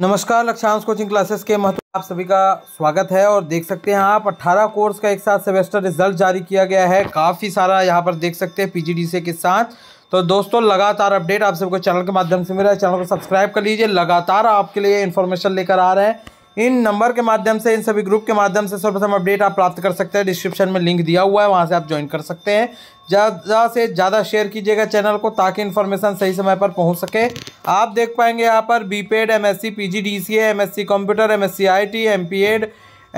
नमस्कार लक्ष्यांश coaching classes के महत्व आप सभी का स्वागत है और देख सकते हैं आप 18 कोर्स का एक साथ सेमेस्टर रिजल्ट जारी किया गया है काफ़ी सारा यहाँ पर देख सकते हैं पीजीडीसी के साथ तो दोस्तों लगातार अपडेट आप सबको चैनल के माध्यम से मिल रहा है चैनल को सब्सक्राइब कर लीजिए लगातार आपके लिए इन्फॉर्मेशन लेकर आ रहे हैं इन नंबर के माध्यम से इन सभी ग्रुप के माध्यम से सर्वप्रथम अपडेट आप प्राप्त कर सकते हैं डिस्क्रिप्शन में लिंक दिया हुआ है वहाँ से आप ज्वाइन कर सकते हैं ज़्यादा से ज़्यादा शेयर कीजिएगा चैनल को ताकि इन्फॉर्मेशन सही समय पर पहुँच सके आप देख पाएंगे यहाँ पर B Ped M S C P G D C M S C computer M S C I T M P Ed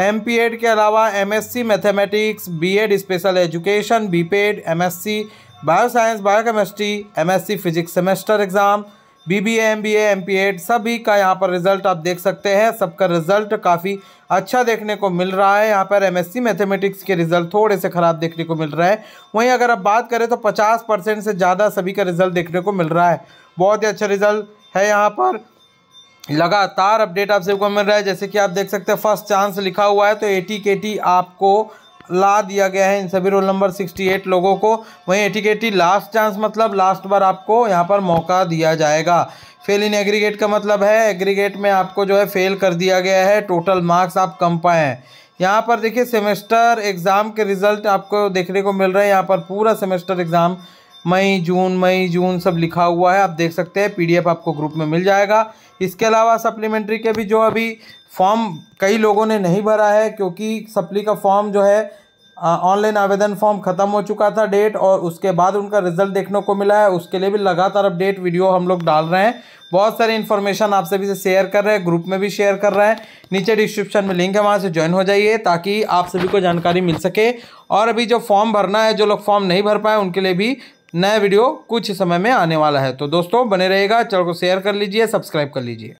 M P Ed के अलावा M S C mathematics B Ed special education B Ped M S C bio science biochemistry M S C physics semester exam B B M B M P Ed सभी का यहाँ पर result आप देख सकते हैं सबका result काफ़ी अच्छा देखने को मिल रहा है यहाँ पर एम सी मैथमेटिक्स के रिज़ल्ट थोड़े से ख़राब देखने को मिल रहा है वहीं अगर आप बात करें तो पचास परसेंट से ज़्यादा सभी का रिज़ल्ट देखने को मिल रहा है बहुत ही अच्छा रिज़ल्ट है यहाँ पर लगातार अपडेट आप सबको मिल रहा है जैसे कि आप देख सकते हैं फर्स्ट चांस लिखा हुआ है तो एटी के टी आपको ला दिया गया है इन सभी रोल नंबर 68 लोगों को वहीं एटी लास्ट चांस मतलब लास्ट बार आपको यहाँ पर मौका दिया जाएगा फेल इन एग्रीगेट का मतलब है एग्रीगेट में आपको जो है फेल कर दिया गया है टोटल मार्क्स आप कम पाए हैं यहाँ पर देखिए सेमेस्टर एग्ज़ाम के रिज़ल्ट आपको देखने को मिल रहे हैं यहाँ पर पूरा सेमेस्टर एग्ज़ाम मई जून मई जून सब लिखा हुआ है आप देख सकते हैं पीडीएफ आपको ग्रुप में मिल जाएगा इसके अलावा सप्लीमेंट्री के भी जो अभी फॉर्म कई लोगों ने नहीं भरा है क्योंकि सप्ली का फॉर्म जो है ऑनलाइन आवेदन फॉर्म ख़त्म हो चुका था डेट और उसके बाद उनका रिजल्ट देखने को मिला है उसके लिए भी लगातार अपडेट वीडियो हम लोग डाल रहे हैं बहुत सारी इन्फॉर्मेशन आप सभी से शेयर कर रहे हैं ग्रुप में भी शेयर कर रहे हैं नीचे डिस्क्रिप्शन में लिंक है वहाँ से ज्वाइन हो जाइए ताकि आप सभी को जानकारी मिल सके और अभी जो फॉर्म भरना है जो लोग फॉर्म नहीं भर पाए उनके लिए भी नया वीडियो कुछ समय में आने वाला है तो दोस्तों बने रहेगा चैनल को शेयर कर लीजिए सब्सक्राइब कर लीजिए